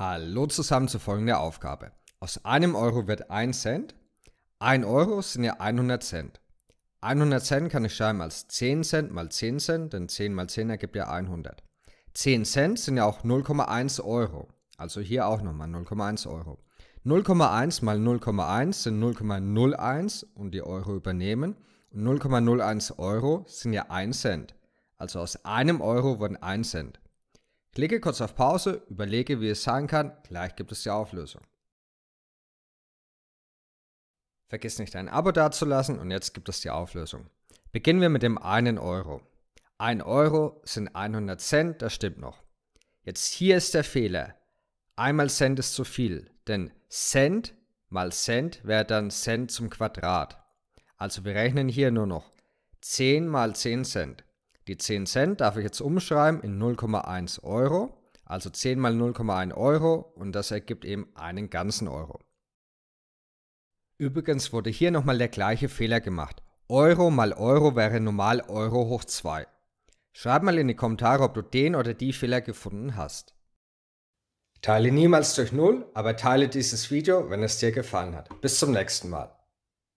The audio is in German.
Hallo zusammen zur folgenden Aufgabe. Aus einem Euro wird 1 Cent. 1 Euro sind ja 100 Cent. 100 Cent kann ich schreiben als 10 Cent mal 10 Cent, denn 10 mal 10 ergibt ja 100. 10 Cent sind ja auch 0,1 Euro. Also hier auch nochmal 0,1 Euro. 0,1 mal 0,1 sind 0,01 und die Euro übernehmen. Und 0,01 Euro sind ja 1 Cent. Also aus einem Euro wurden 1 Cent. Klicke kurz auf Pause, überlege, wie es sein kann, gleich gibt es die Auflösung. Vergiss nicht ein Abo dazulassen und jetzt gibt es die Auflösung. Beginnen wir mit dem 1 Euro. 1 Euro sind 100 Cent, das stimmt noch. Jetzt hier ist der Fehler. Einmal Cent ist zu viel, denn Cent mal Cent wäre dann Cent zum Quadrat. Also wir rechnen hier nur noch 10 mal 10 Cent. Die 10 Cent darf ich jetzt umschreiben in 0,1 Euro. Also 10 mal 0,1 Euro und das ergibt eben einen ganzen Euro. Übrigens wurde hier nochmal der gleiche Fehler gemacht. Euro mal Euro wäre normal Euro hoch 2. Schreib mal in die Kommentare, ob du den oder die Fehler gefunden hast. Teile niemals durch Null, aber teile dieses Video, wenn es dir gefallen hat. Bis zum nächsten Mal.